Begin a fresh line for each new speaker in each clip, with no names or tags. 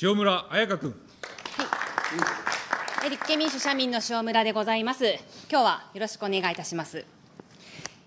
塩村彩香君。
はい、立憲民主社民の塩村でございます。今日はよろしくお願いいたします。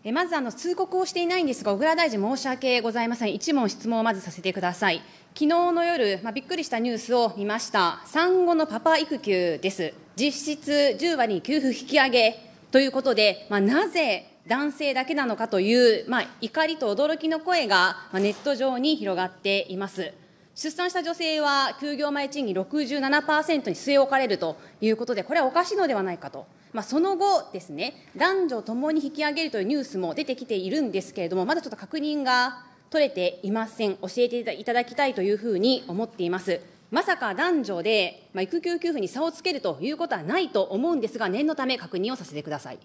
えまずあの通告をしていないんですが、小倉大臣、申し訳ございません、一問質問をまずさせてください。昨日の夜、まあ、びっくりしたニュースを見ました、産後のパパ育休です、実質10割給付引き上げということで、まあ、なぜ男性だけなのかという、まあ、怒りと驚きの声が、まあ、ネット上に広がっています。出産した女性は休業前賃金67%に据え置かれるということで、これはおかしいのではないかと。まあ、その後ですね、男女ともに引き上げるというニュースも出てきているんですけれども、まだちょっと確認が取れていません。教えていただきたいというふうに思っています。まさか男女で、まあ、育休給付に差をつけるということはないと思うんですが、念のため確認をさせてください。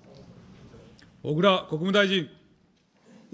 小倉国務大臣。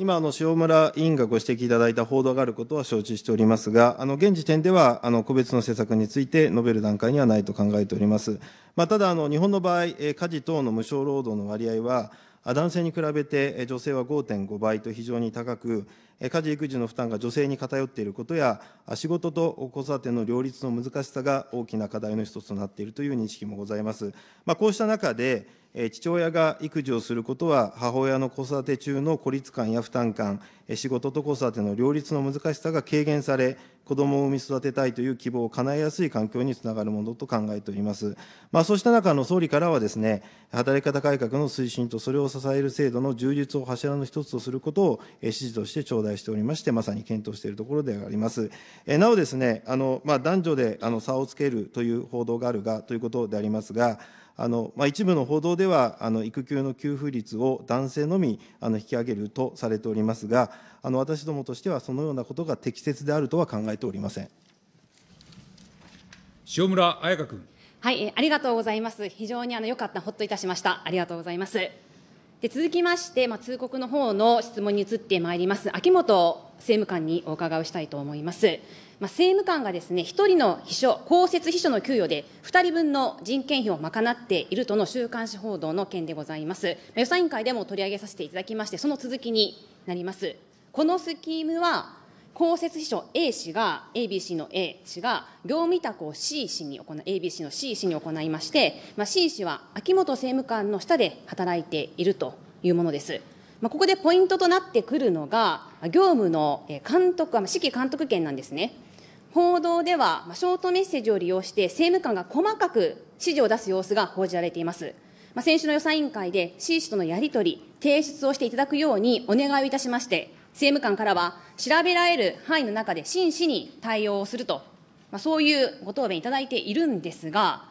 今の塩村委員がご指摘いただいた報道があることは承知しておりますが、あの現時点ではあの個別の施策について述べる段階にはないと考えております。まあ、ただあの、日本の場合、家事等の無償労働の割合は、男性に比べて女性は5.5倍と非常に高く、家事・育児の負担が女性に偏っていることや、仕事と子育ての両立の難しさが大きな課題の一つとなっているという認識もございます。まあ、こうした中で、父親が育児をすることは、母親の子育て中の孤立感や負担感、仕事と子育ての両立の難しさが軽減され、子どもを産み育てたいという希望を叶えやすい環境につながるものと考えております。まあ、そうした中、の総理からはですね、働き方改革の推進とそれを支える制度の充実を柱の一つとすることを指示として頂戴しておりまして、まさに検討しているところであります。なおですね、あのまあ、男女であの差をつけるという報道があるがということでありますが、あのまあ、一部の報道ではあの育休の給付率を男性のみあの引き上げるとされておりますがあの私どもとしてはそのようなことが適切であるとは考えておりません
塩村彩香君。
はい、ありがとうございます。非常にあの良かった、ほっといたしました。ありがとうございます。で続きまして、まあ、通告の方の質問に移ってまいります。秋元政務官にお伺いしたいと思います。まあ、政務官がですね、1人の秘書、公設秘書の給与で2人分の人件費を賄っているとの週刊誌報道の件でございます。予算委員会でも取り上げさせていただきまして、その続きになります。このスキームは、公設秘書 A 氏が、ABC の A 氏が、業務委託を C 氏に行、ABC の C 氏に行いまして、まあ、C 氏は秋元政務官の下で働いているというものです。まあ、ここでポイントとなってくるのが、業務の監督、指揮監督権なんですね。報道では、ショートメッセージを利用して、政務官が細かく指示を出す様子が報じられています。まあ、先週の予算委員会で、C 氏とのやり取り、提出をしていただくようにお願いをいたしまして、政務官からは、調べられる範囲の中で真摯に対応をすると、まあ、そういうご答弁いただいているんですが、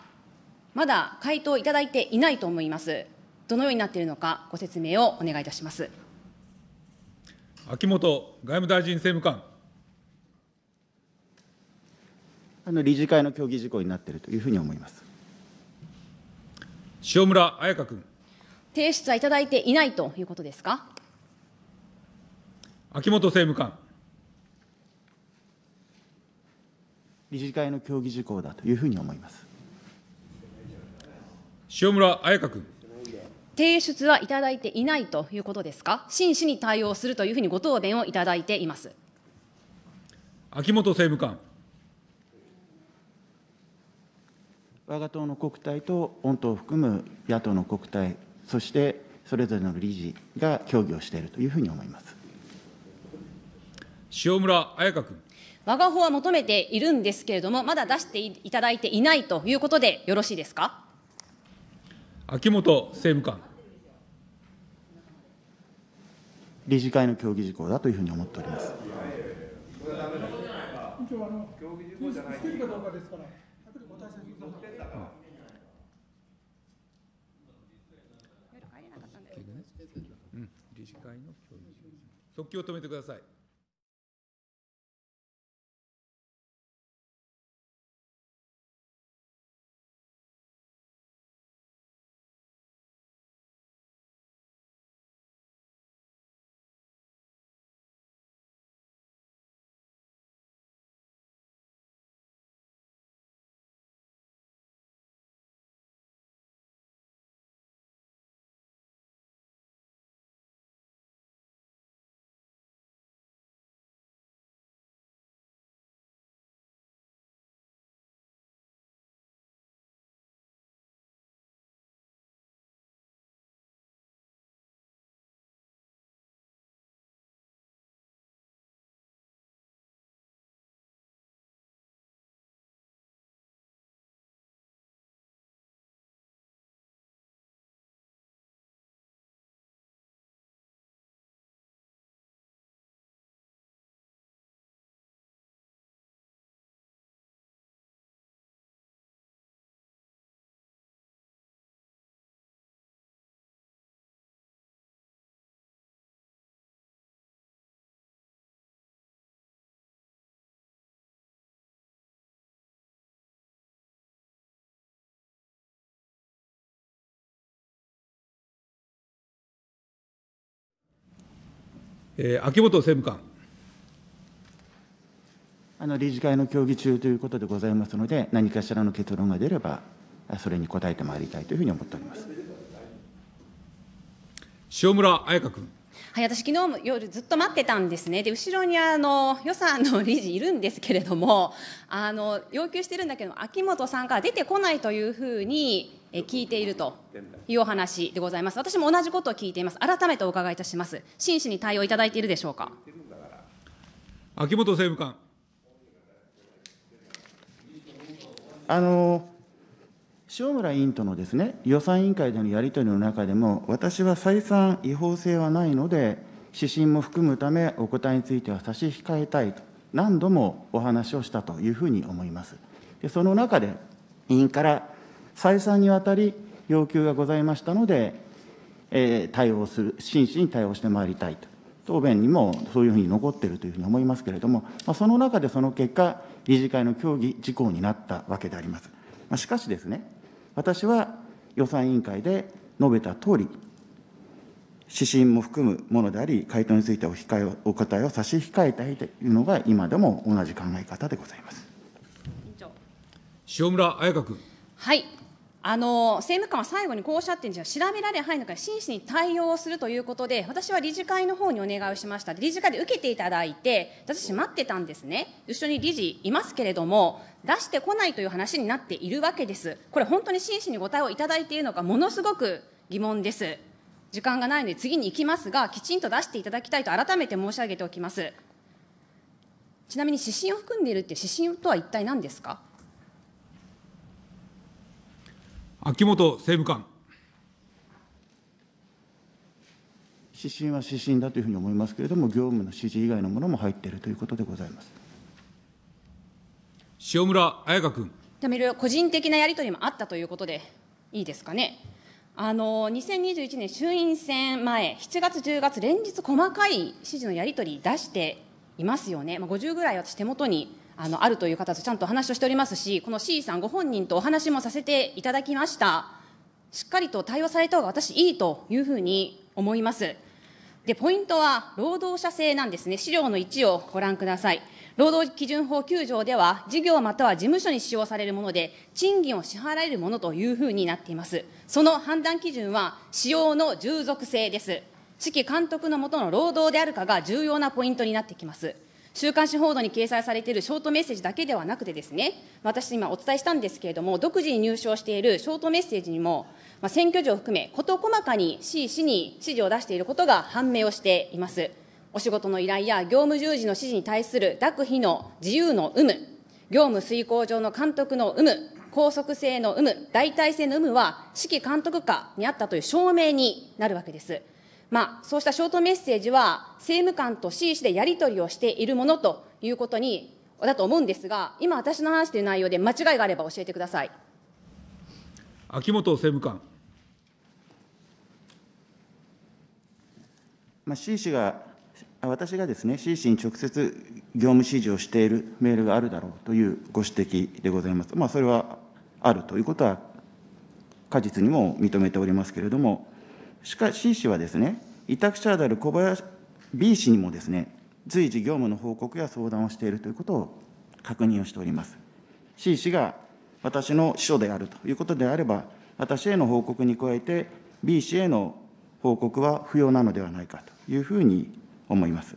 まだ回答いただいていないと思います。どのようになっているのか、ご説明をお願いいたします。
秋元外務大臣政務官。
あの理事会の協議事項になっているというふうに思います
塩村あやか君。
提出はいただいていないということですか。
秋元政務官。理事
会の協議事項だというふうに思います。塩村あやか
君。
提出はいただいていないということですか。真摯に対応するというふうにご答弁をいただいています。
秋元政務官。
我が党の国対と御党を含む野党の国対、そしてそれぞれの理事が協議をしているというふうに思います
塩村あやか君。
我が方は求めているんですけれども、まだ出していただいていないということでよろしいですか。
秋元政務官。理事会の協議
事項だというふうに思っておりま
す。協議事項じゃない。
時
を止めてください。え
秋元政務官。あの理事会の協議中ということでございますので、何かしらの結論が出れば、それに答えてまいりたいというふうに思っております
塩村彩香君。
はい、私、昨日夜ずっと待ってたんですね、で後ろにあの予算の理事いるんですけれどもあの、要求してるんだけど、秋元さんから出てこないというふうに聞いているというお話でございます。私も同じことを聞いています。改めてお伺いいたします。真摯に対応いただいているでしょうか。
秋元政務官。
あの塩村委員とのですね予算委員会でのやり取りの中でも、私は再三違法性はないので、指針も含むため、お答えについては差し控えたいと、何度もお話をしたというふうに思います。でその中で委員から再三にわたり要求がございましたので、えー、対応する、真摯に対応してまいりたいと、答弁にもそういうふうに残っているというふうに思いますけれども、まあ、その中でその結果、理事会の協議事項になったわけであります。まあ、しかしですね、私は予算委員会で述べたとおり、指針も含むものであり、回答についてお控えお答えを差し控えたいというのが、今でも同じ考え方でございます
塩村彩香君。
はいあの政務官は最後にこうおっしゃってるんじゃ、が、調べられないのか、真摯に対応するということで、私は理事会の方にお願いをしました。理事会で受けていただいて、私待ってたんですね。一緒に理事いますけれども、出してこないという話になっているわけです。これ本当に真摯にご対応いただいているのか、ものすごく疑問です。時間がないので次に行きますが、きちんと出していただきたいと改めて申し上げておきます。ちなみに指針を含んでいるって指針とは一体何ですか
秋元政務官。
指針は指針だというふうに思いますけれども、業務の指示以外のものも入っているということでございます塩村
彩香
君。いろい個人的なやり取りもあったということで、いいですかね。あの2021年衆院選前、7月、10月、連日、細かい指示のやり取り出していますよね、まあ、50ぐらい私、手元にあのあるという方とちゃんと話をしておりますし、この C さんご本人とお話もさせていただきました。しっかりと対応された方が私いいというふうに思います。で、ポイントは労働者制なんですね。資料の1をご覧ください。労働基準法9条では、事業または事務所に使用されるもので、賃金を支払えるものというふうになっています。その判断基準は、使用の従属性です。指揮監督のもとの労働であるかが重要なポイントになってきます。週刊誌報道に掲載されているショートメッセージだけではなくてですね、私、今お伝えしたんですけれども、独自に入賞しているショートメッセージにも、まあ、選挙時を含め、事細かに C 氏に指示を出していることが判明をしています。お仕事の依頼や業務従事の指示に対する諾否の自由の有無、業務遂行上の監督の有無、拘束性の有無、代替性の有無は、指揮監督下にあったという証明になるわけです。まあ、そうしたショートメッセージは、政務官と C 氏でやり取りをしているものということに、だと思うんですが、今、私の話している内容で間違いがあれば教えてください。
秋元政務官。
まあ、C 氏が、私がですね、C 氏に直接業務指示をしているメールがあるだろうというご指摘でございます。まあ、それはあるということは、果実にも認めておりますけれども、しかし、C 氏はですね、委託者である小林 B 氏にもですね、随時業務の報告や相談をしているということを確認をしております。C 氏が私の秘書であるということであれば、私への報告に加えて、B 氏への報告は不要なのではないかというふうに思います。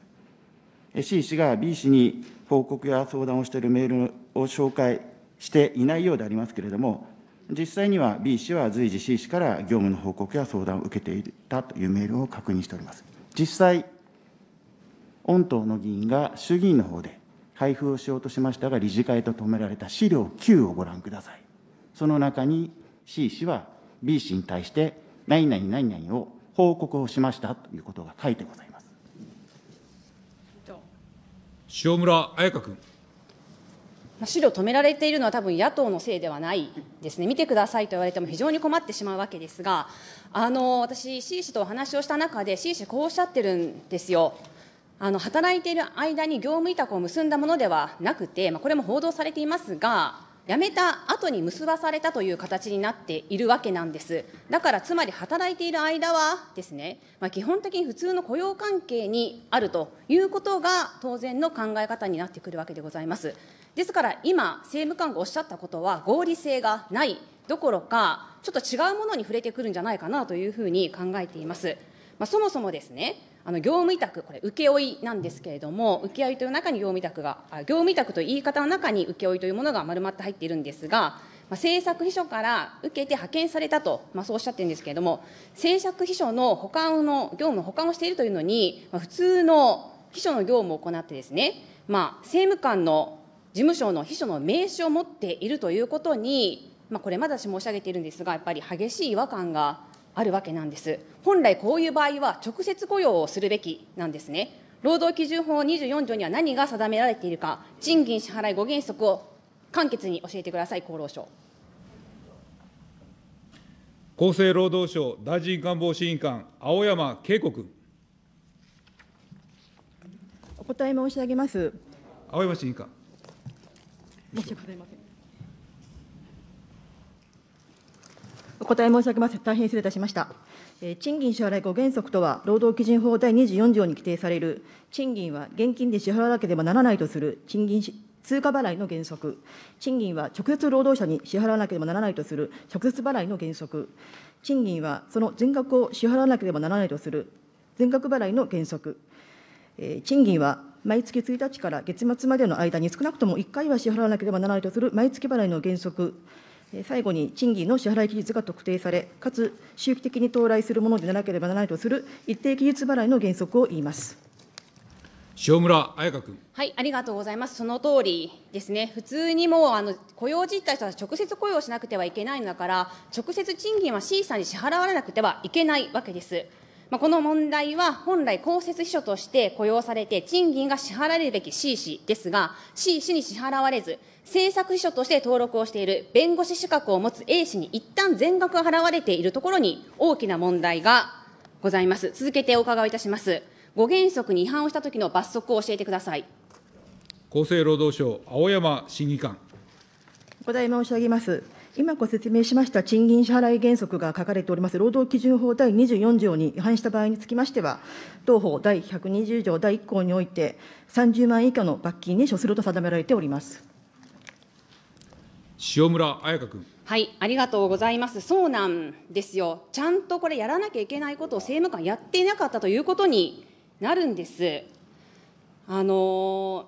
C 氏が B 氏に報告や相談をしているメールを紹介していないようでありますけれども、実際には B 氏は随時 C 氏から業務の報告や相談を受けていたというメールを確認しております。実際、御党の議員が衆議院の方で配布をしようとしましたが、理事会と止められた資料9をご覧ください。その中に C 氏は B 氏に対して、何々何々を報告をしましたということが書いてございます。
塩村彩香君。
資料止められているのは多分野党のせいではないですね、見てくださいと言われても非常に困ってしまうわけですが、あの私、C 氏とお話をした中で、C 氏、こうおっしゃってるんですよ。あの働いている間に業務委託を結んだものではなくて、まあ、これも報道されていますが、辞めた後に結ばされたという形になっているわけなんです。だから、つまり働いている間はですね、まあ、基本的に普通の雇用関係にあるということが当然の考え方になってくるわけでございます。ですから今、政務官がおっしゃったことは合理性がないどころか、ちょっと違うものに触れてくるんじゃないかなというふうに考えています。まあ、そもそもですね、あの業務委託、これ、請負なんですけれども、請負という中に業務委託が、業務委託という言い方の中に請負というものが丸まって入っているんですが、まあ、政策秘書から受けて派遣されたと、まあ、そうおっしゃってるんですけれども、政策秘書の保管の、業務の保管をしているというのに、まあ、普通の秘書の業務を行ってですね、まあ、政務官の事務所の秘書の名刺を持っているということに、まあ、これまだ申し上げているんですが、やっぱり激しい違和感があるわけなんです。本来こういう場合は直接雇用をするべきなんですね。労働基準法24条には何が定められているか、賃金支払い5原則を簡潔に教えてください、厚労省。
厚生労働省大臣官房審議官、青山恵子君。
お答え申し上げます。青山審議官。申し訳ございません。お答え申し上げます。大変失礼いたしました。賃金支払い5原則とは、労働基準法第24条に規定される、賃金は現金で支払わなければならないとする賃金通貨払いの原則、賃金は直接労働者に支払わなければならないとする直接払いの原則、賃金はその全額を支払わなければならないとする全額払いの原則、え賃金は毎月1日から月末までの間に少なくとも1回は支払わなければならないとする毎月払いの原則、最後に賃金の支払い期日が特定され、かつ周期的に到来するものでなければならないとする一定期日払いの原則を言います。
塩村彩香君。
はい、ありがとうございます。その通りですね。普通にもうあの雇用実態とは直接雇用しなくてはいけないんだから、直接賃金は C さんに支払われなくてはいけないわけです。まあ、この問題は本来公設秘書として雇用されて賃金が支払われるべき C 氏ですが C 氏に支払われず政策秘書として登録をしている弁護士資格を持つ A 氏に一旦全額払われているところに大きな問題がございます続けてお伺いいたしますご原則に違反をした時の
罰則を教えてください
厚生労働省青山審議官
お答え申し上げます今ご説明しました賃金支払い原則が書かれております労働基準法第24条に違反した場合につきましては、同法第120条第1項において、30万円以下の罰金に処すると定められております。
塩村彩香君。
はい、ありがとうご
ざいます。そうなんですよ。ちゃんとこれやらなきゃいけないことを政務官やっていなかったということになるんです。あのー、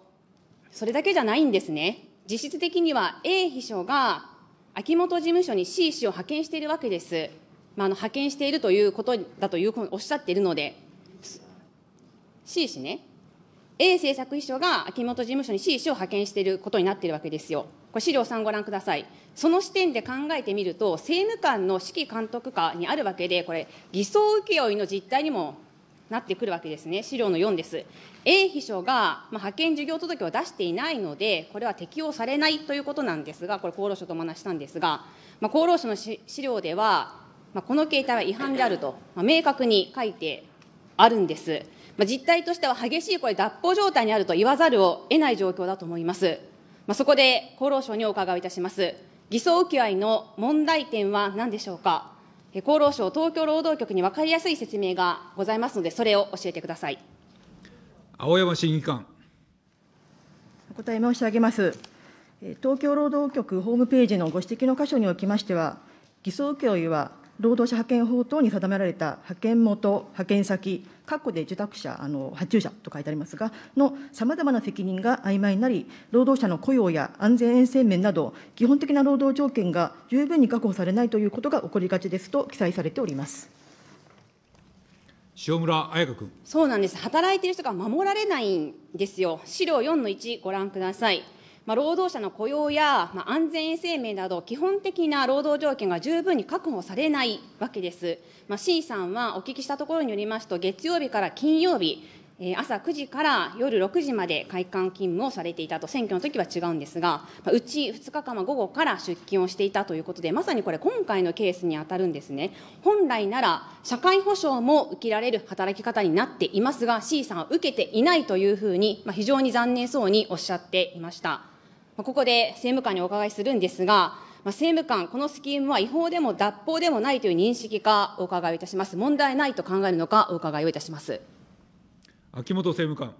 それだけじゃないんですね。実質的には A 秘書が秋元事務所に C 氏を派遣しているわけです。まあ、あの派遣しているということだというおっしゃっているので、C 氏ね、A 政策秘書が秋元事務所に C 氏を派遣していることになっているわけですよ。これ資料3ご覧ください。その視点で考えてみると、政務官の指揮監督下にあるわけで、これ、偽装請負の実態にもなってくるわけですね、資料の4です。A 秘書が、まあ、派遣事業届を出していないので、これは適用されないということなんですが、これ、厚労省とお話したんですが、まあ、厚労省の資料では、まあ、この形態は違反であると、まあ、明確に書いてあるんです。まあ、実態としては激しいこれ脱法状態にあると言わざるを得ない状況だと思います。まあ、そこで厚労省にお伺いいたします。偽装請負の問題点は何でしょうか。厚労省東京労働局に分かりやすい説明がございますので、それを教えてください。
青山審議官。
お答え申し上げます。東京労働局ホームページのご指摘の箇所におきましては、偽装教諭は労働者派遣法等に定められた派遣元、派遣先、括弧で受託者、あの発注者と書いてありますが、のさまざまな責任が曖昧になり、労働者の雇用や安全衛生面など、基本的な労働条件が十分に確保されないということが起こりがちですと記載されております。
塩村彩香君
そうなんです、働いている人が守られないんですよ、資料4の1、ご覧ください。まあ、労働者の雇用や、まあ、安全衛生面など、基本的な労働条件が十分に確保されないわけです。まあ、C さんはお聞きしたところによりますと、月曜日から金曜日、えー、朝9時から夜6時まで会館勤務をされていたと、選挙の時は違うんですが、うち2日間は午後から出勤をしていたということで、まさにこれ、今回のケースに当たるんですね。本来なら、社会保障も受けられる働き方になっていますが、C さんは受けていないというふうに、まあ、非常に残念そうにおっしゃっていました。ここで政務官にお伺いするんですが、まあ、政務官、このスキームは違法でも脱法でもないという認識かお伺いいたします。問題ないと考えるのかお伺いをいたします。
秋元政務官。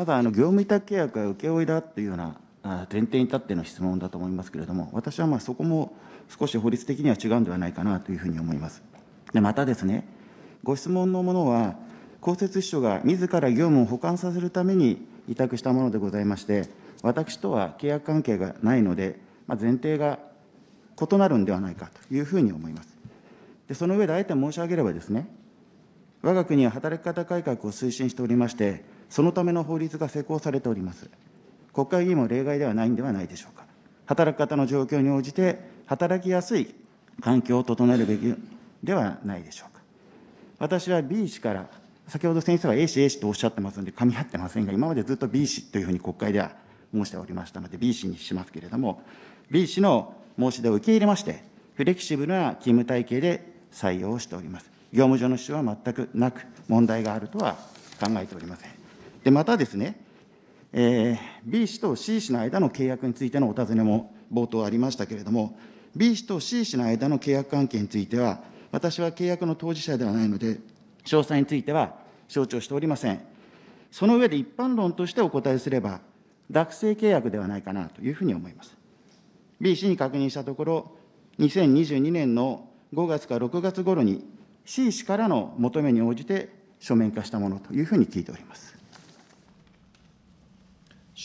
まだあの業務委託契約は請負だというような前提に立っての質問だと思いますけれども、私はまあそこも少し法律的には違うんではないかなというふうに思います。でまたですね、ご質問のものは、公設秘書が自ら業務を補完させるために委託したものでございまして、私とは契約関係がないので、まあ、前提が異なるんではないかというふうに思います。でその上で、あえて申し上げればですね、我が国は働き方改革を推進しておりまして、そのための法律が施行されております。国会議員も例外ではないんではないでしょうか。働き方の状況に応じて、働きやすい環境を整えるべきではないでしょうか。私は B 氏から先ほど先生は A 氏 A 氏とおっしゃってますので噛み合ってませんが今までずっと B 氏というふうに国会では申しておりましたので B 氏にしますけれども B 氏の申し出を受け入れましてフレキシブルな勤務体系で採用をしております業務上の支障は全くなく問題があるとは考えておりませんでまたですね、えー、B 氏と C 氏の間の契約についてのお尋ねも冒頭ありましたけれども B 氏と C 氏の間の契約関係については私は契約の当事者ではないので詳細については承知をしておりません。その上で一般論としてお答えすれば、学生契約ではないかなというふうに思います。B 氏に確認したところ、2022年の5月か6月頃に C 氏からの求めに応じて書面化したものというふうに聞いております。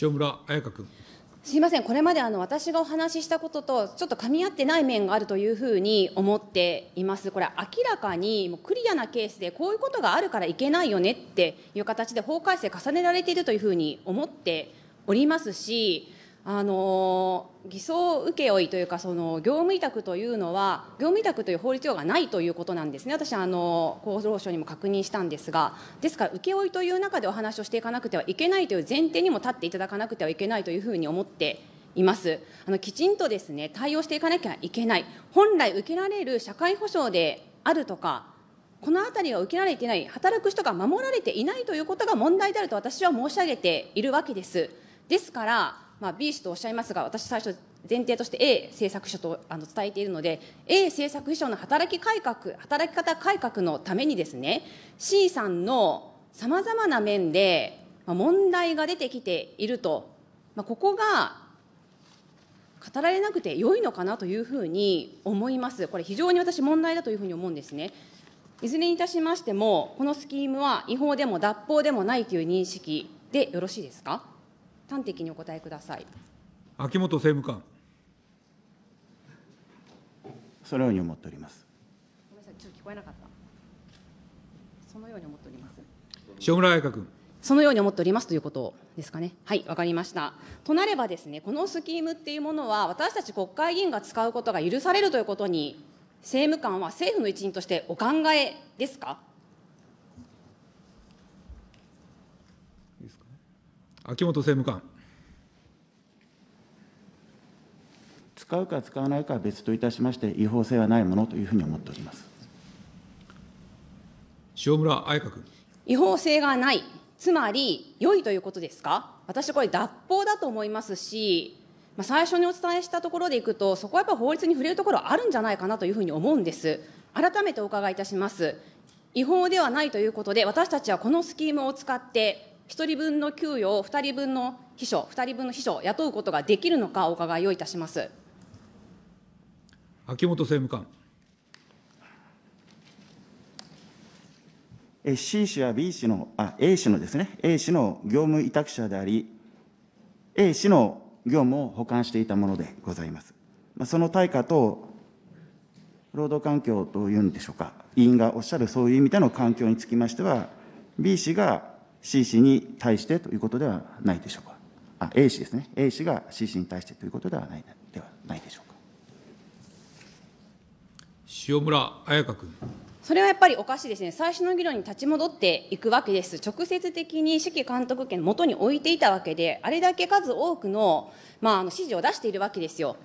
塩村彩香
君。
すいません、これまであの私がお話ししたことと、ちょっと噛み合ってない面があるというふうに思っています、これ、明らかにもうクリアなケースで、こういうことがあるからいけないよねっていう形で、法改正重ねられているというふうに思っておりますし、あの偽装請負というかその業務委託というのは業務委託という法律用がないということなんですね私あの厚労省にも確認したんですがですから請負という中でお話をしていかなくてはいけないという前提にも立っていただかなくてはいけないというふうに思っています。あのきちんとですね対応していかなきゃいけない。本来受けられる社会保障であるとか、このあたりは受けられていない、働く人が守られていないということが問題であると私は申し上げているわけです。ですから、まあ、B 氏とおっしゃいますが私最初前提として A 政策秘書とあの伝えているので A 政策秘書の働き改革働き方改革のためにですね C さんのさまざまな面で問題が出てきていると、まあ、ここが語られなくて良いのかなというふうに思います。これ非常に私問題だというふうに思うんですね。いずれにいたしましても、このスキームは違法でも脱法でもないという認識でよろしいですか。端的にお答えください。
秋元政務官。そ
のように思っております。ごめんなさい、ちょっと聞こえなかった。そのように思っております。塩村彩香君。そのように思っておりますということですかね。はい、わかりました。となればですね、このスキームっていうものは、私たち国会議員が使うことが許されるということに、政務官は政府の一員としてお考えですか
秋元政務官。
使うか使わないかは別といたしまして、違法性はないものというふうに思っております。
塩村彩香君。
違法性がない、つまり良いということですか、私、これ、脱法だと思いますし、まあ、最初にお伝えしたところでいくと、そこはやっぱ法律に触れるところあるんじゃないかなというふうに思うんです。改めてお伺いいたします。違法ではないということで、私たちはこのスキームを使って、1人分の給与を2人分の秘書、2人分の秘書を雇うことができるのか、お伺いをいたします
秋元政務官。C 氏
は B 氏の、あ、A 氏のですね、A 氏の業務委託者であり、A 氏の業務を保管していたものでございます。その対価と、労働環境というんでしょうか、委員がおっしゃるそういう意味での環境につきましては、B 氏が C 氏に対してということではないでしょうか。あ、A 氏ですね。A 氏が C 氏に対してということではないではないでしょうか。
塩村彩香君。
それはやっぱりおかしいですね、最初の議論に立ち戻っていくわけです、直接的に指揮監督権のもに置いていたわけで、あれだけ数多くの,、まあ、あの指示を出しているわけですよ、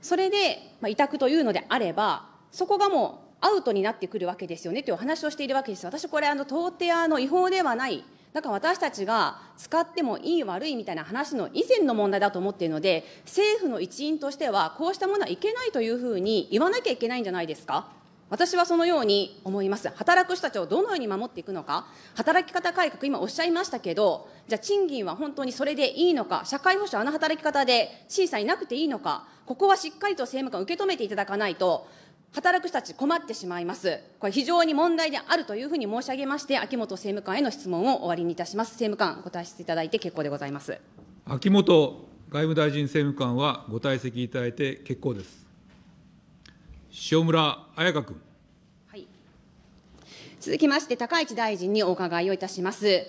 それで、まあ、委託というのであれば、そこがもうアウトになってくるわけですよねというお話をしているわけです。私、これ、あの到底あの違法ではない、だから私たちが使ってもいい悪いみたいな話の以前の問題だと思っているので、政府の一員としては、こうしたものはいけないというふうに言わなきゃいけないんじゃないですか。私はそのように思います。働く人たちをどのように守っていくのか、働き方改革、今おっしゃいましたけど、じゃあ賃金は本当にそれでいいのか、社会保障、あの働き方で審査いなくていいのか、ここはしっかりと政務官受け止めていただかないと、働く人たち困ってしまいます。これ非常に問題であるというふうに申し上げまして、秋元政務官への質問を終わりにいたします。政務官、お答えしていただいて結構でございます。
秋元外務大臣政務官はご退席いただいて結構です。塩村彩香君。はい、
続きまして、高市大臣にお伺いをいたします。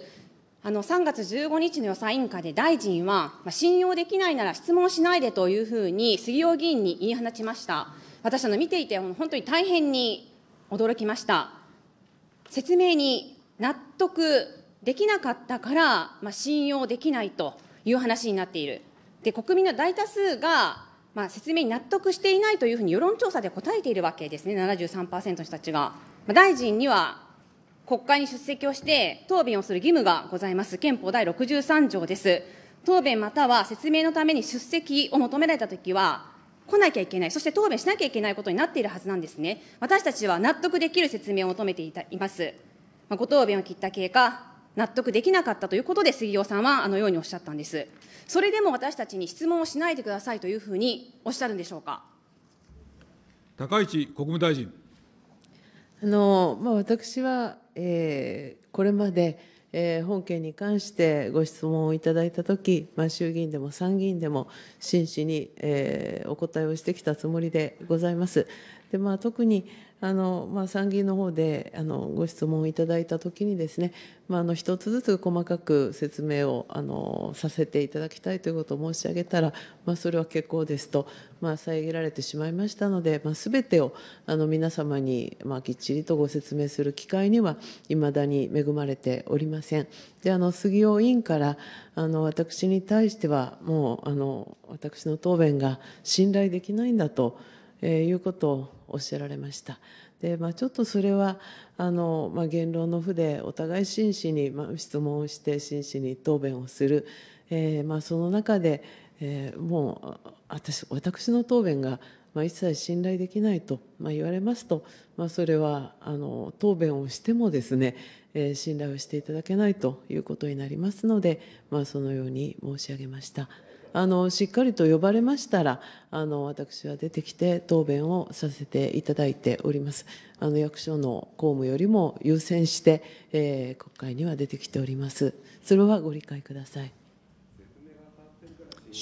あの3月15日の予算委員会で大臣は、信用できないなら質問しないでというふうに杉尾議員に言い放ちました。私あの見ていて本当に大変に驚きました説明に納得できなかったから、まあ、信用できないという話になっているで国民の大多数が、まあ、説明に納得していないというふうに世論調査で答えているわけですね73%の人たちが、まあ、大臣には国会に出席をして答弁をする義務がございます憲法第63条です答弁または説明のために出席を求められたときは来なきゃいけない、そして答弁しなきゃいけないことになっているはずなんですね。私たちは納得できる説明を求めていたいます。まあ、ご答弁を切った経過、納得できなかったということで、杉尾さんはあのようにおっしゃったんです。それでも私たちに質問をしないでくださいというふうにおっしゃるんでしょうか。
高市国務大臣。
あのまあ、私は、えー、これまで、えー、本件に関してご質問をいただいたとき、まあ、衆議院でも参議院でも真摯に、えー、お答えをしてきたつもりでございます。でまあ、特にあの、まあ、参議院の方であのご質問いただいたときにですね、まあ、あの一つずつ細かく説明をあのさせていただきたいということを申し上げたら、まあ、それは結構ですと、まあ、遮られてしまいましたので、まあ、全てをあの皆様に、まあ、きっちりとご説明する機会にはいまだに恵まれておりません。であの杉尾委員からあの私に対してはもうあの私の答弁が信頼できないんだと。えー、いうことをおっしゃられました。でまあ、ちょっとそれはあの、まあ、言論の負でお互い真摯に、まあ、質問をして真摯に答弁をする、えーまあ、その中で、えー、もう私私の答弁が、まあ、一切信頼できないと、まあ、言われますと、まあ、それはあの答弁をしてもですね、えー、信頼をしていただけないということになりますので、まあ、そのように申し上げました。あのしっかりと呼ばれましたらあの私は出てきて答弁をさせていただいておりますあの役所の公務よりも優先して、えー、国会には出てきておりますそれはご理解ください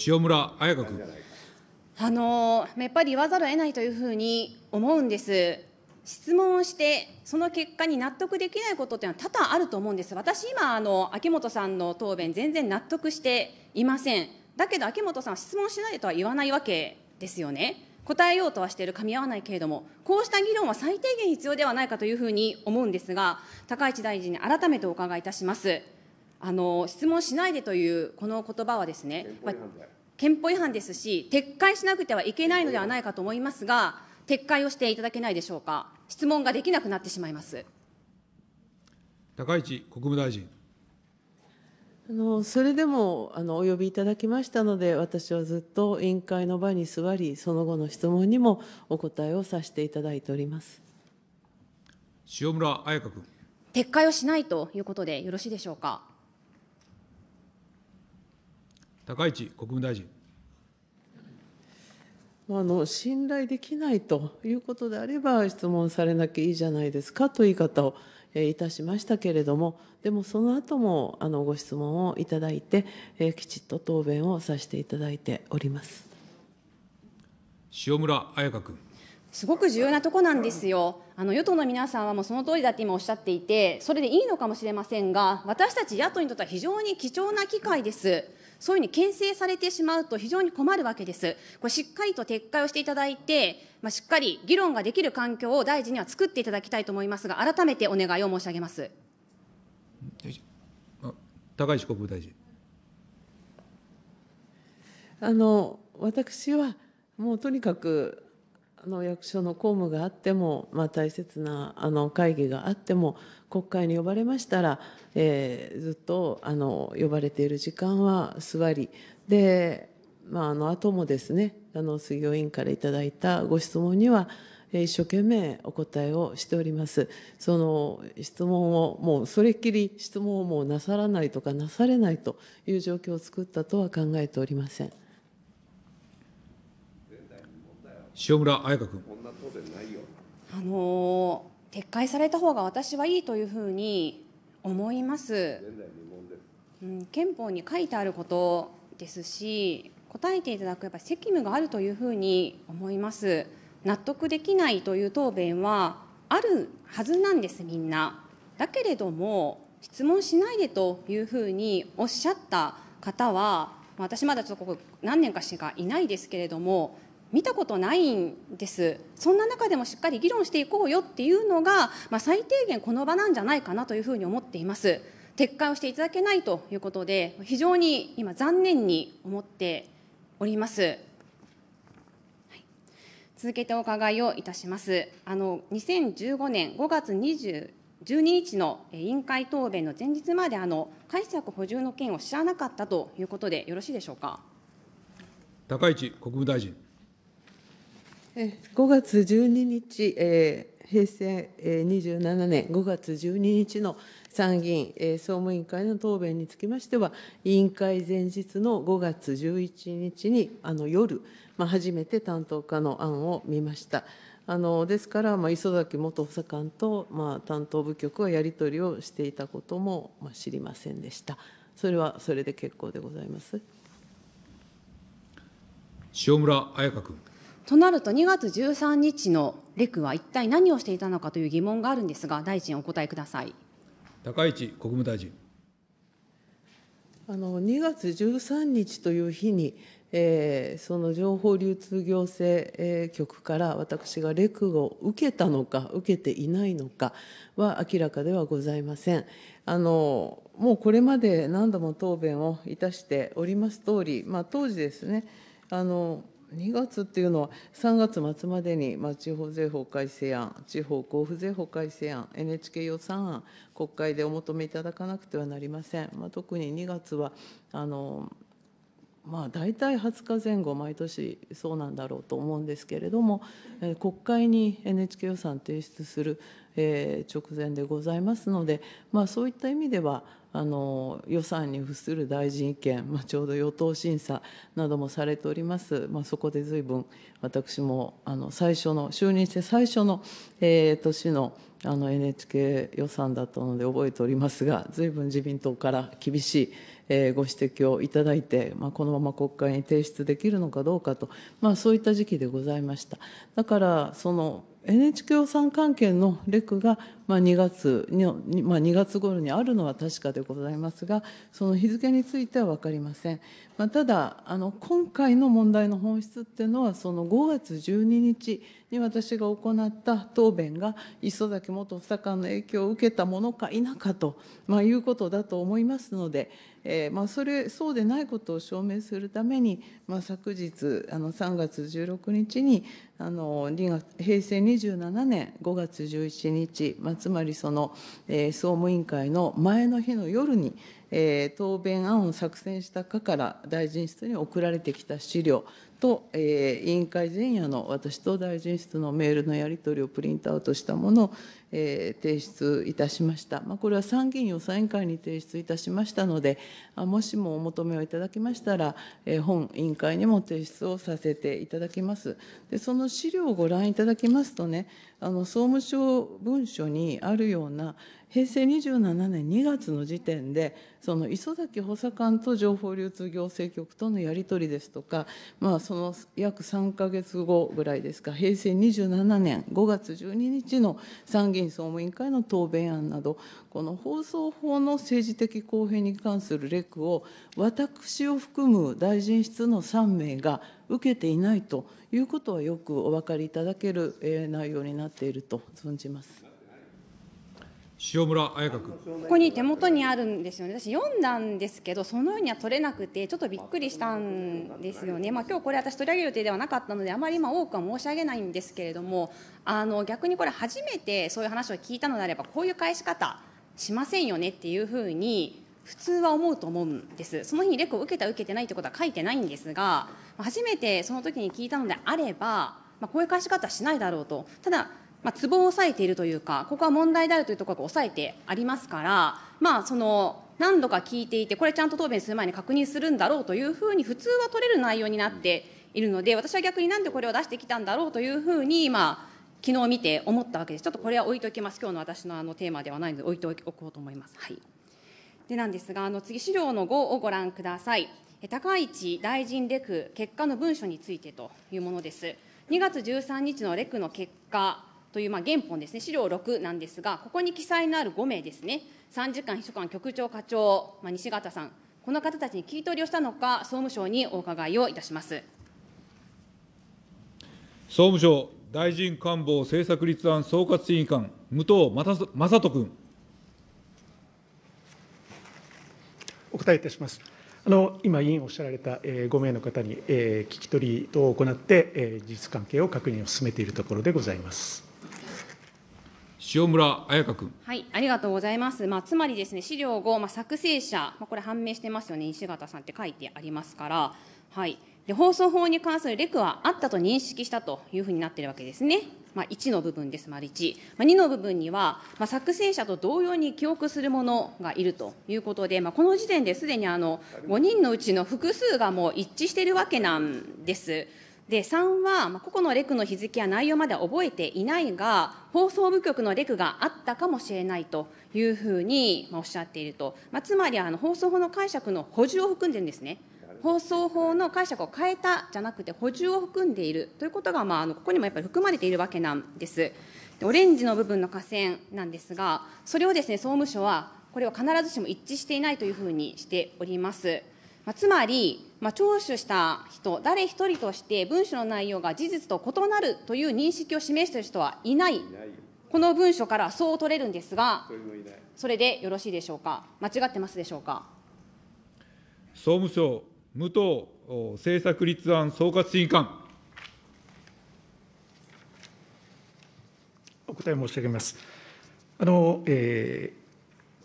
塩村彩香君
あのやっぱり言わざるを得ないというふうに思うんです質問をして、その結果に納得できないことというのは多々あると思うんです。私、今、あの秋元さんの答弁、全然納得していません。だけど秋元さんは質問しないでとは言わないわけですよね。答えようとはしている、噛み合わないけれども、こうした議論は最低限必要ではないかというふうに思うんですが、高市大臣に改めてお伺いいたします。あの質問しないでというこの言葉はですね、憲法違反ですし、撤回しなくてはいけないのではないかと思いますが、撤回をしていただけないでしょうか、質問ができなくなってしまいます
高市国務大臣。
あのそれでもあのお呼びいただきましたので私はずっと委員会の場に座りその後の質問にもお答えをさせていただいております
塩村彩香君
撤回をしないということでよろしいでしょうか
高市国務大臣
あの信頼できないということであれば質問されなきゃいいじゃないですかという言い方をいたしましたけれどもでもその後もあのご質問をいただいてきちっと答弁をさせていただいております
塩村彩香君。
すごく重要
なとこなんですよ。あの与党の皆さんはもうその通りだって今おっしゃっていて、それでいいのかもしれませんが、私たち野党にとっては非常に貴重な機会です。そういうふうに牽制されてしまうと非常に困るわけです。これしっかりと撤回をしていただいて、まあ、しっかり議論ができる環境を大臣には作っていただきたいと思いますが、改めてお願いを申し上げます。
高市国務大臣。
あの私はもうとにかくの役所の公務があっても、まあ、大切なあの会議があっても国会に呼ばれましたら、えー、ずっとあの呼ばれている時間は座りで、まあ、あの後もですねあの杉尾委員からいただいたご質問には一生懸命お答えをしております。その質問をもうそれっきり質問をもうなさらないとかなされないという状況を作ったとは考えておりません。
塩村彩香君。
あのー、撤回された方が私はいいというふうに思います。うん、憲法に書いてあることですし、答えていただくやっぱ責務があるというふうに思います。納得できないという答弁はあるはずなんです、みんな。だけれども、質問しないでというふうにおっしゃった方は、私まだちょっとここ何年かしかいないですけれども、見たことないんですそんな中でもしっかり議論していこうよっていうのが、まあ、最低限この場なんじゃないかなというふうに思っています撤回をしていただけないということで非常に今残念に思っております。続けてお伺いをいたします。あの2015年5月20 12日の委員会答弁の前日まであの解釈補充の件を知らなかったということでよろしいでしょうか。
高市国務大臣。
5月12日、えー、平成27年5月12日の参議院、総務委員会の答弁につきましては、委員会前日の5月11日にあの夜、まあ、初めて担当課の案を見ました。あのですから、まあ、磯崎元補佐官と、まあ、担当部局はやり取りをしていたことも、まあ、知りませんでした。それはそれで結構でございます。
塩村彩香君。
となると2月13日のレ
クは一体何をしていたのかという疑問があるんですが、大臣、お答えください
高市国務大臣。
あの2月13日という日に、えー、その情報流通行政、局から私がレクを受けたのか、受けていないのかは明らかではございません。あのもうこれまで何度も答弁をいたしております通り、まあ、当時ですね、あの2月っていうのは、3月末までに、まあ、地方税法改正案、地方交付税法改正案、NHK 予算案、国会でお求めいただかなくてはなりません。まあ、特に2月はあのまあ、大体20日前後、毎年そうなんだろうと思うんですけれども、え国会に NHK 予算提出する、え直前でございますので、まあ、そういった意味では、あの予算に付する大臣意見、まあ、ちょうど与党審査などもされております、まあ、そこでずいぶん私もあの最初の就任して最初の、えー、年のあの NHK 予算だったので覚えておりますが、ずいぶん自民党から厳しい、えご指摘をいただいて、まあ、このまま国会に提出できるのかどうかと、まあ、そういった時期でございました。だからその NHK 予算関係のレクがまあ、2月の、まあ、2月頃にあるのは確かでございますが、その日付については分かりません。まあ、ただあの、今回の問題の本質っていうのは、その5月12日に私が行った答弁が、磯崎元補佐官の影響を受けたものか否かと、まあ、いうことだと思いますので、えーまあ、それ、そうでないことを証明するために、まあ、昨日、あの3月16日にあの、平成27年5月11日、まあつまりその、えー、総務委員会の前の日の夜に、えー、答弁案を作成した課から大臣室に送られてきた資料と、えー、委員会前夜の私と大臣室のメールのやり取りをプリントアウトしたものを、え提出いたしました、まあ、これは参議院予算委員会に提出いたしましたので、もしもお求めをいただきましたら、え本委員会にも提出をさせていただきます。でその資料をご覧いただきますとね、あの総務省文書にあるような、平成27年2月の時点で、その磯崎補佐官と情報流通行政局とのやり取りですとか、まあ、その約3か月後ぐらいですか、平成27年5月12日の参議議院総務委員会の答弁案など、この放送法の政治的公平に関するレクを、私を含む大臣室の3名が受けていないということは、よくお分かりいただける内容になっていると存じます。塩村彩香君ここに手
元にあるんですよね、私、読んだんですけど、そのようには取れなくて、ちょっとびっくりしたんですよね、まあ今日これ、私、取り上げる予定ではなかったので、あまり今多くは申し上げないんですけれども、あの逆にこれ、初めてそういう話を聞いたのであれば、こういう返し方しませんよねっていうふうに、普通は思うと思うんです、その日にレクを受けた、受けてないってことは書いてないんですが、初めてその時に聞いたのであれば、まあ、こういう返し方はしないだろうと。ただまあ、ツボを抑えているというか、ここは問題であるというところがさえてありますから、まあ、その何度か聞いていて、これちゃんと答弁する前に確認するんだろうというふうに、普通は取れる内容になっているので、私は逆になんでこれを出してきたんだろうというふうに、まあ、昨日見て思ったわけです。ちょっとこれは置いときます。今日の私のあのテーマではないので、置いておこうと思います。はい。でなんですが、あの次、資料の5をご覧ください。高市大臣レク結果の文書についてというものです。2月13日のレクの結果という、まあ、原本ですね、資料6なんですが、ここに記載のある5名ですね、参事官、秘書官、局長、課長、まあ、西方さん、この方たちに聞き取りをしたのか、総務省にお伺いをいたします
総務省大臣官房政策立案総括委員官、武藤正人君。
お答えいたします。あの今、委員おっしゃられた、えー、5名の方に、えー、聞き取り等を行って、えー、事実関係を確認を進めているところでございます。
塩村彩香君。
はい、ありがとうございます。まあ、つまりですね、資料後、まあ、作成者、まあ、これ判明してますよね、石形さんって書いてありますから。はい、で、放送法に関するレクはあったと認識したというふうになっているわけですね。まあ、1の部分です、丸1。まあ、2の部分には、まあ、作成者と同様に記憶するものがいるということで、まあ、この時点ですでにあの5人のうちの複数がもう一致しているわけなんです。で3は、まあ、個々のレクの日付や内容までは覚えていないが、放送部局のレクがあったかもしれないというふうに、まあ、おっしゃっていると、まあ、つまりあの放送法の解釈の補充を含んでるんですね。放送法の解釈を変えたじゃなくて、補充を含んでいるということが、まあ、あのここにもやっぱり含まれているわけなんです。オレンジの部分の下線なんですが、それをですね、総務省は、これは必ずしも一致していないというふうにしております。まあ、つまり、まあ、聴取した人、誰一人として文書の内容が事実と異なるという認識を示している人はいない、この文書からそう取れるんですが、それでよろしいでしょうか、間違ってますでしょうか。
総務省武藤政策立案総括審議官。
お答え申し上げます。あの、えー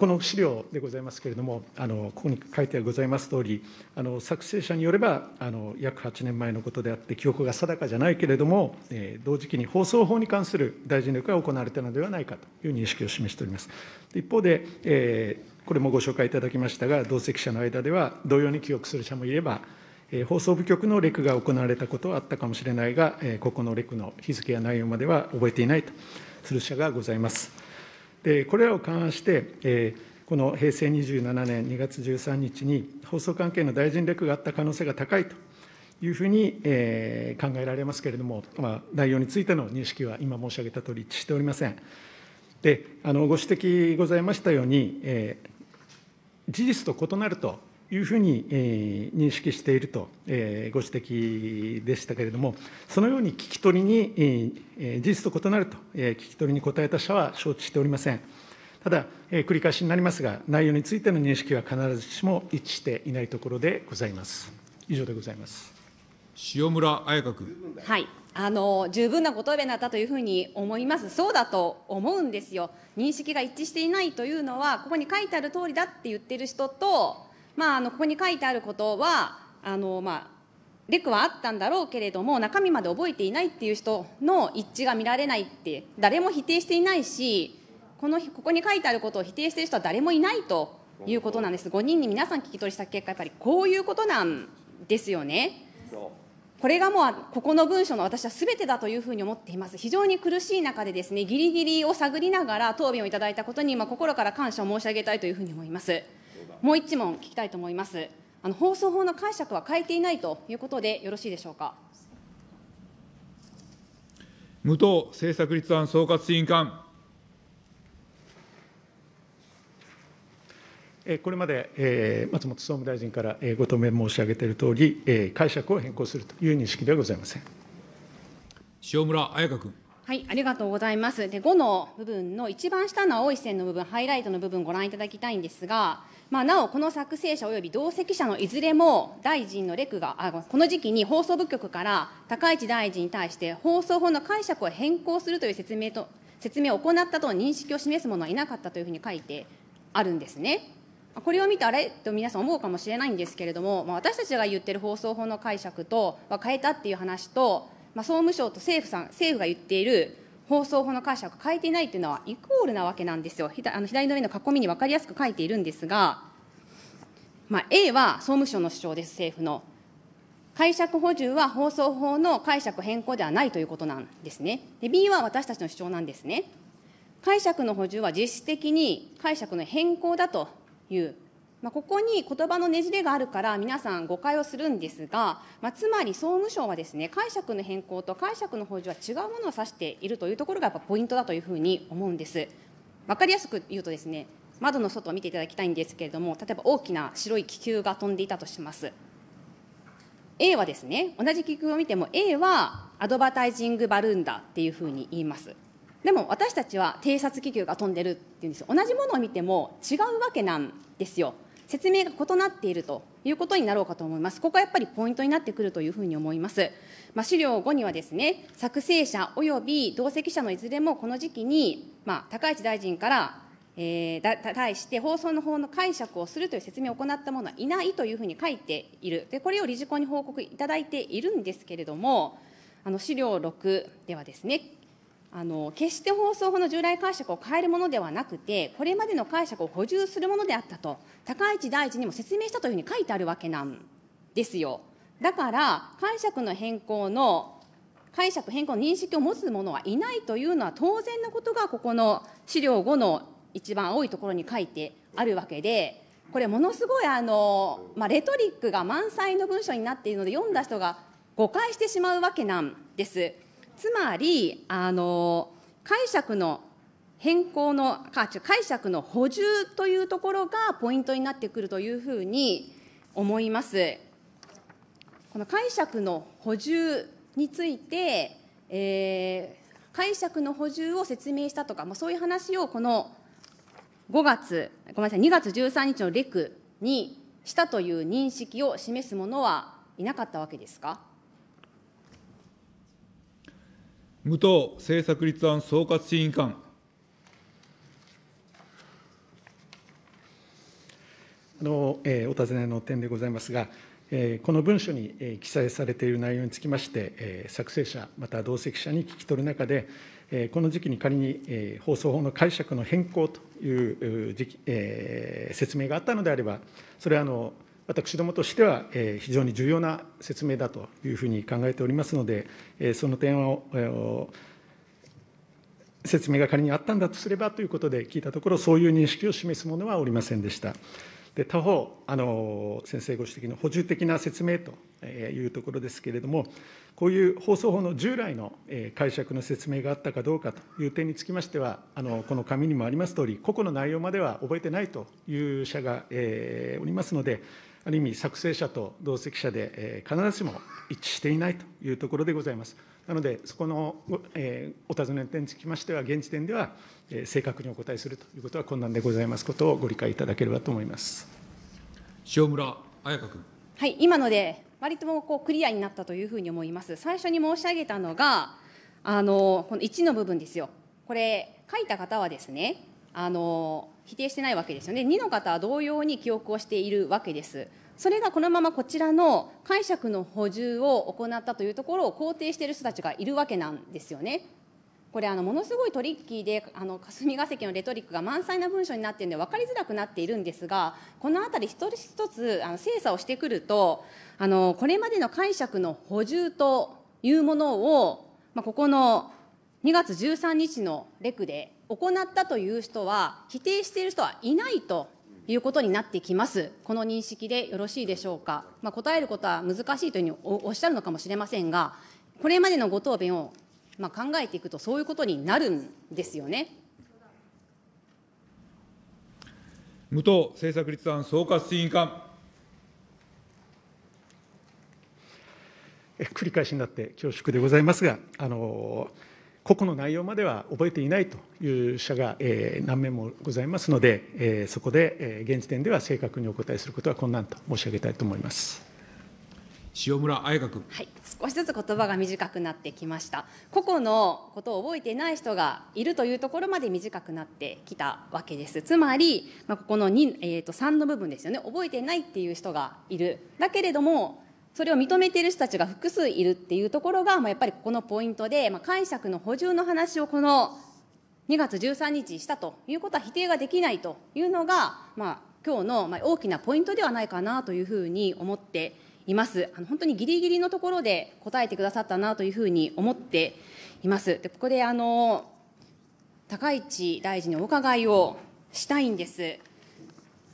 この資料でございますけれども、あのここに書いてございますとおり、あの作成者によればあの、約8年前のことであって、記憶が定かじゃないけれども、えー、同時期に放送法に関する大臣力が行われたのではないかという認識を示しております。一方で、えー、これもご紹介いただきましたが、同席者の間では、同様に記憶する者もいれば、えー、放送部局のレクが行われたことはあったかもしれないが、えー、ここのレクの日付や内容までは覚えていないとする者がございます。これらを勘案して、この平成27年2月13日に、放送関係の大臣略があった可能性が高いというふうに考えられますけれども、内容についての認識は今申し上げたとおり一致しておりません。で、あのご指摘ございましたように、事実と異なるというふうに認識しているとご指摘でしたけれども、そのように聞き取りに、事実と異なると聞き取りに答えた者は承知しておりません。ただ、繰り返しになりますが、内容についての認識は必ずしも一致していないところでございます。以上でございます。
塩村彩香君。
は
い。あの十分なご答弁だったというふうに思います、そうだと思うんですよ、認識が一致していないというのは、ここに書いてある通りだって言ってる人と、まあ、あのここに書いてあることはあの、まあ、レクはあったんだろうけれども中身まで覚えていないっていう人の一致が見られないって誰も否定していないしこのここに書いてあることを否定している人は誰もいないということなんです5人に皆さん聞き取りした結果やっぱりこういうことなんですよね。これがもうここの文章の私はすべてだというふうに思っています。非常に苦しい中でですね、ぎりぎりを探りながら答弁をいただいたことに、ま心から感謝を申し上げたいというふうに思います。もう一問聞きたいと思います。あの放送法の解釈は変えていないということでよろしいでしょうか。
無党政策立案総括委員会。
これまで松本総務大臣からご答弁申し上げているとおり、解釈を変
更するという認識ではございません塩村彩香君。
はい、ありがとうございます。で、5の部分の一番下の青い線の部分、ハイライトの部分、ご覧いただきたいんですが、まあ、なお、この作成者及び同席者のいずれも大臣のレクがあ、この時期に放送部局から高市大臣に対して放送法の解釈を変更するという説明と説明を行ったと認識を示す者はいなかったというふうに書いてあるんですね。これを見てあれと皆さん思うかもしれないんですけれども、まあ、私たちが言ってる放送法の解釈とは変えたっていう話と、まあ、総務省と政府さん政府が言っている放送法の解釈を変えていないというのはイコールなわけなんですよ、あの左の上の囲みに分かりやすく書いているんですが、まあ、A は総務省の主張です、政府の。解釈補充は放送法の解釈変更ではないということなんですね。で B は私たちの主張なんですね。解釈の補充は実質的に解釈の変更だというまあ、ここに言葉のねじれがあるから皆さん誤解をするんですが、まあ、つまり総務省はですね解釈の変更と解釈の補助は違うものを指しているというところがやっぱポイントだというふうに思うんです。分かりやすく言うとですね窓の外を見ていただきたいんですけれども例えば大きな白い気球が飛んでいたとします A はですね同じ気球を見ても A はアドバタイジングバルーンだっていうふうに言いますでも私たちは偵察気球が飛んでるっていうんです同じものを見ても違うわけなんですよ説明が異なっているということになろうかと思います。ここはやっぱりポイントになってくるというふうに思います。まあ、資料5にはですね、作成者及び同席者のいずれもこの時期に、まあ、高市大臣からえー、だ対して放送の法の解釈をするという説明を行った者はいないというふうに書いている、でこれを理事校に報告いただいているんですけれども、あの資料6ではですね、あの決して放送法の従来解釈を変えるものではなくて、これまでの解釈を補充するものであったと、高市大臣にも説明したというふうに書いてあるわけなんですよ。だから、解釈の変更の、解釈変更の認識を持つ者はいないというのは当然のことが、ここの資料5の一番多いところに書いてあるわけで、これ、ものすごいあの、まあ、レトリックが満載の文章になっているので、読んだ人が誤解してしまうわけなんです。つまりあの解釈の変更の解釈の補充というところがポイントになってくるというふうに思います。この解釈の補充について、えー、解釈の補充を説明したとか、まあ、そういう話をこの5月、ごめんなさい、2月13日のレクにしたという認識を示すものはいなかったわけですか。
無党政策立案総括審議官。
あのえー、お尋ねの点でございますが、えー、この文書に、えー、記載されている内容につきまして、えー、作成者、また同席者に聞き取る中で、えー、この時期に仮に、えー、放送法の解釈の変更という時期、えー、説明があったのであれば、それはあの私どもとしては非常に重要な説明だというふうに考えておりますので、その点を説明が仮にあったんだとすればということで聞いたところ、そういう認識を示すものはおりませんでした。で他方あの、先生ご指摘の補充的な説明というところですけれども、こういう放送法の従来の解釈の説明があったかどうかという点につきましては、あのこの紙にもありますとおり、個々の内容までは覚えてないという者が、えー、おりますので、ある意味、作成者と同席者で必ずしも一致していないというところでございます。なので、そこのお尋ね点につきましては、現時点では正確にお答えするということは困難でございますことをご理解いただければと思いま
す塩村彩香君。
はい、今ので、割ともこうクリアになったというふうに思います。最初に申し上げたのが、あのこの1の部分ですよ。これ、書いた方はですね、あの否定してないわけですよね、2の方は同様に記憶をしているわけです。それがこのままこちらの解釈の補充を行ったというところを肯定している人たちがいるわけなんですよね。これあのものすごいトリッキーであの霞が関のレトリックが満載な文章になっているので分かりづらくなっているんですがこの辺り一つ一つあの精査をしてくるとあのこれまでの解釈の補充というものを、まあ、ここの2月13日のレクで行ったという人は、否定している人はいないということになってきます。この認識でよろしいでしょうか。まあ、答えることは難しいというふうにおっしゃるのかもしれませんが、これまでのご答弁をまあ考えていくと、そういうことになるんですよね。
武藤政策立案総括委員会。
繰り返しになって恐縮でございますが、あの個々の内容までは覚えていないという者が、え何名もございますので、えそこで、え現時点では正確にお答えすることは困難と申し上げたいと思います。塩村彩香君、
はい、少しずつ言葉が短くなってきました個々のことを覚えていない人がいるというところまで短くなってきたわけですつまり、まあ、ここの2、えー、と3の部分ですよね覚えていないっていう人がいるだけれどもそれを認めている人たちが複数いるっていうところが、まあ、やっぱりここのポイントで、まあ、解釈の補充の話をこの2月13日したということは否定ができないというのが、まあ、今日の大きなポイントではないかなというふうに思っています。あの本当にぎりぎりのところで答えてくださったなというふうに思っています。でここであの高市大臣にお伺いをしたいんです。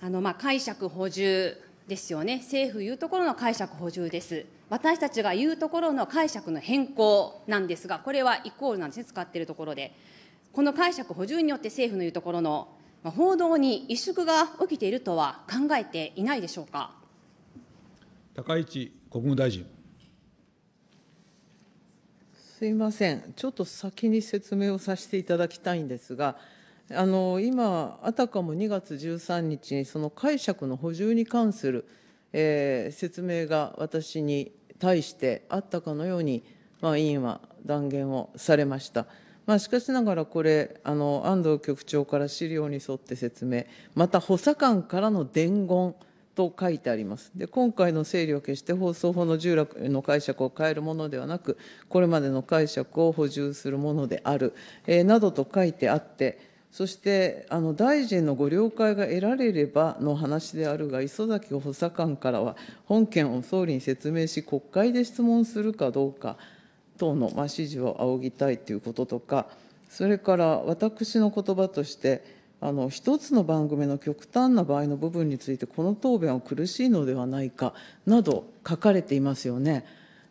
あのまあ解釈補充ですよね、政府いうところの解釈補充です、私たちが言うところの解釈の変更なんですが、これはイコールなんですね、使っているところで、この解釈補充によって政府の言うところの報道に萎縮が起きているとは
考えていないでしょうか。
高市国務大臣
すいません、ちょっと先に説明をさせていただきたいんですが、あの今、あたかも2月13日に、その解釈の補充に関する、えー、説明が私に対してあったかのように、まあ、委員は断言をされました。まあ、しかしながら、これあの、安藤局長から資料に沿って説明、また補佐官からの伝言と書いてあります。で今回の整理は決して放送法の従来の解釈を変えるものではなく、これまでの解釈を補充するものである、えー、などと書いてあって、そしてあの大臣のご了解が得られればの話であるが、磯崎補佐官からは、本件を総理に説明し、国会で質問するかどうか等の、ま指示を仰ぎたいということとか、それから私の言葉として、あの一つの番組の極端な場合の部分について、この答弁は苦しいのではないかなど書かれていますよね。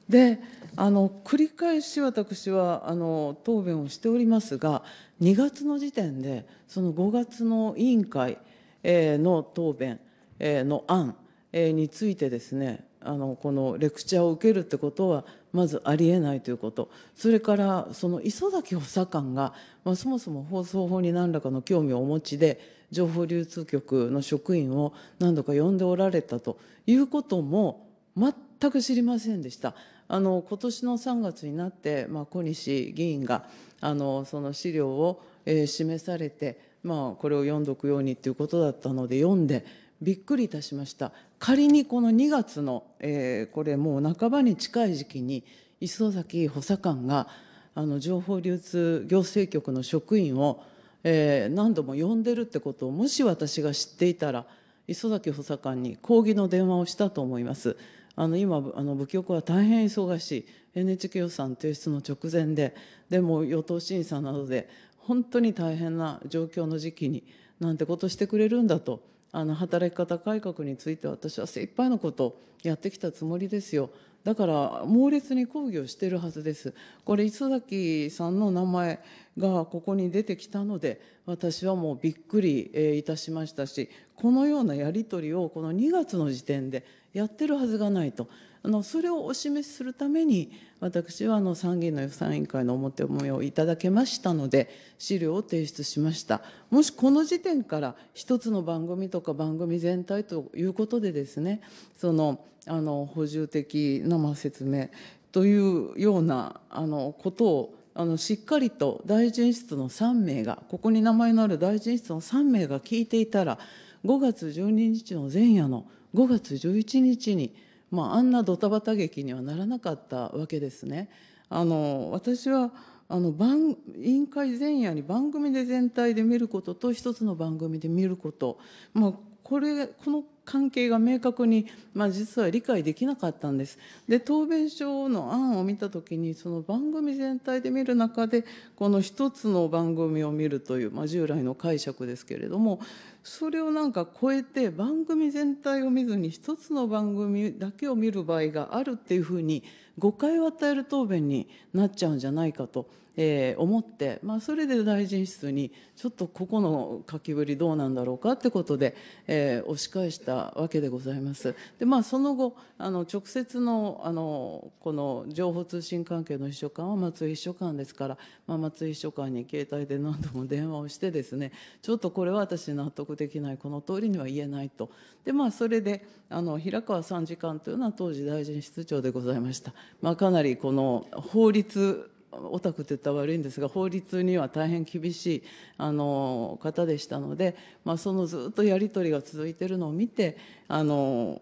であの繰り返し私はあの答弁をしておりますが、2月の時点でその5月の委員会の答弁の案についてですねあのこのレクチャーを受けるってことはまずありえないということそれからその磯崎補佐官が、まあ、そもそも放送法に何らかの興味をお持ちで情報流通局の職員を何度か呼んでおられたということも全く知りませんでした。あの今年の3月になって、まあ、小西議員があのその資料を、えー、示されて、まあ、これを読んどくようにということだったので読んでびっくりいたしました仮にこの2月の、えー、これもう半ばに近い時期に磯崎補佐官があの情報流通行政局の職員を、えー、何度も呼んでるってことをもし私が知っていたら磯崎補佐官に抗議の電話をしたと思います。あの今あの部局は大変忙しい NHK 予算提出の直前ででも与党審査などで本当に大変な状況の時期になんてことしてくれるんだと。あの働き方改革について私は精一杯のことやってきたつもりですよだから猛烈に抗議をしてるはずですこれ磯崎さんの名前がここに出てきたので私はもうびっくりいたしましたしこのようなやり取りをこの2月の時点でやってるはずがないとあのそれをお示しするために私はあの参議院の予算委員会の表思いをいただけましたので資料を提出しましたもしこの時点から一つの番組とか番組全体ということでですねそのあの補充的な説明というようなあのことをあのしっかりと大臣室の3名がここに名前のある大臣室の3名が聞いていたら5月12日の前夜の5月11日にまあ、あんなドタバタ劇にはならなかったわけですね。あの私はあの番委員会前夜に番組で全体で見ることと一つの番組で見ること、まあ、これこの関係が明確に、まあ、実は理解できなかったんです。で答弁書の案を見た時にその番組全体で見る中でこの一つの番組を見るという、まあ、従来の解釈ですけれどもそれをなんか超えて番組全体を見ずに一つの番組だけを見る場合があるっていうふうに誤解を与える答弁になっちゃうんじゃないかと。えー、思って、まあ、それで大臣室にちょっとここの書きぶりどうなんだろうかってことで、えー、押し返したわけでございます。でまあ、その後あの直接のあのこの情報通信関係の秘書官は松井秘書官ですから、まあ、松井秘書官に携帯で何度も電話をしてですねちょっとこれは私納得できないこの通りには言えないとで、まあ、それであの平川参事官というのは当時大臣室長でございました、まあ、かなりこの法律オタクって言ったら悪いんですが法律には大変厳しいあの方でしたので、まあ、そのずっとやり取りが続いてるのを見てあの、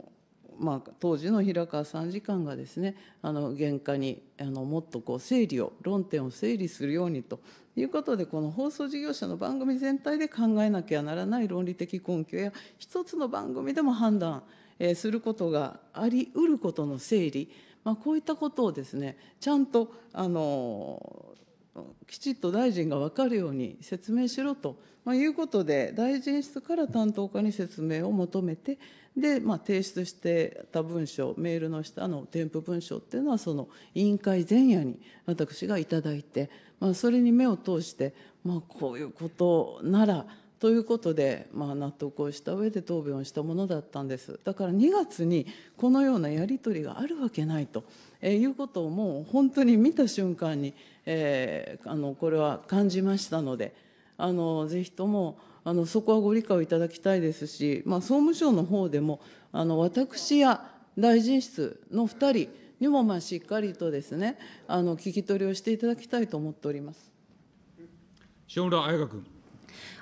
まあ、当時の平川参事官がですねあの原価にあのもっとこう整理を論点を整理するようにということでこの放送事業者の番組全体で考えなきゃならない論理的根拠や一つの番組でも判断することがありうることの整理まあ、こういったことをですねちゃんとあのきちっと大臣が分かるように説明しろと、まあ、いうことで大臣室から担当課に説明を求めてで、まあ、提出してた文書メールの下の添付文書っていうのはその委員会前夜に私が頂いて、まあ、それに目を通して、まあ、こういうことならということで、まあ、納得をした上で答弁をしたものだったんですだから2月にこのようなやり取りがあるわけないと、えー、いうことをもう本当に見た瞬間に、えー、あのこれは感じましたのであのぜひともあのそこはご理解をいただきたいですし、まあ、総務省の方でもあの私や大臣室の2人にもまあしっかりとですねあの聞き取りをしていただきたいと思っております。塩
村彩香君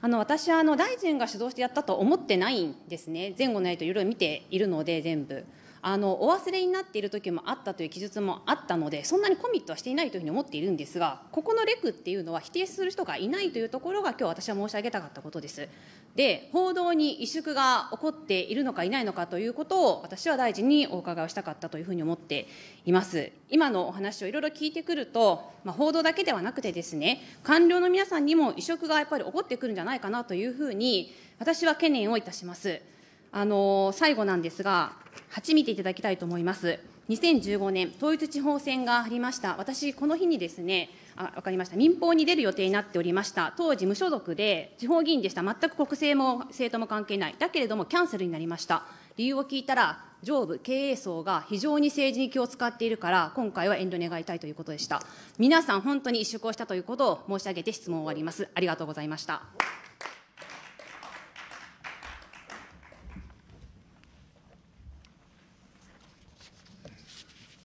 あの私はあの大臣が主導してやったと思ってないんですね、前後のやりり、いろいろ見ているので、全部。あのお忘れになっている時もあったという記述もあったので、そんなにコミットはしていないというふうに思っているんですが、ここのレクっていうのは否定する人がいないというところが、今日私は申し上げたかったことです。で、報道に萎縮が起こっているのかいないのかということを、私は大臣にお伺いをしたかったというふうに思っています。今のお話をいろいろ聞いてくると、まあ、報道だけではなくてですね、官僚の皆さんにも移植がやっぱり起こってくるんじゃないかなというふうに、私は懸念をいたします。あのー、最後なんですが、8見ていただきたいと思います。2015年、統一地方選がありました。私、この日にですね、あ分かりました、民放に出る予定になっておりました、当時、無所属で地方議員でした、全く国政も政党も関係ない、だけれどもキャンセルになりました、理由を聞いたら、上部、経営層が非常に政治に気を使っているから、今回は遠慮願いたいということでした。皆さん、本当に萎縮をしたということを申し上げて質問を終わります。ありがとうございました。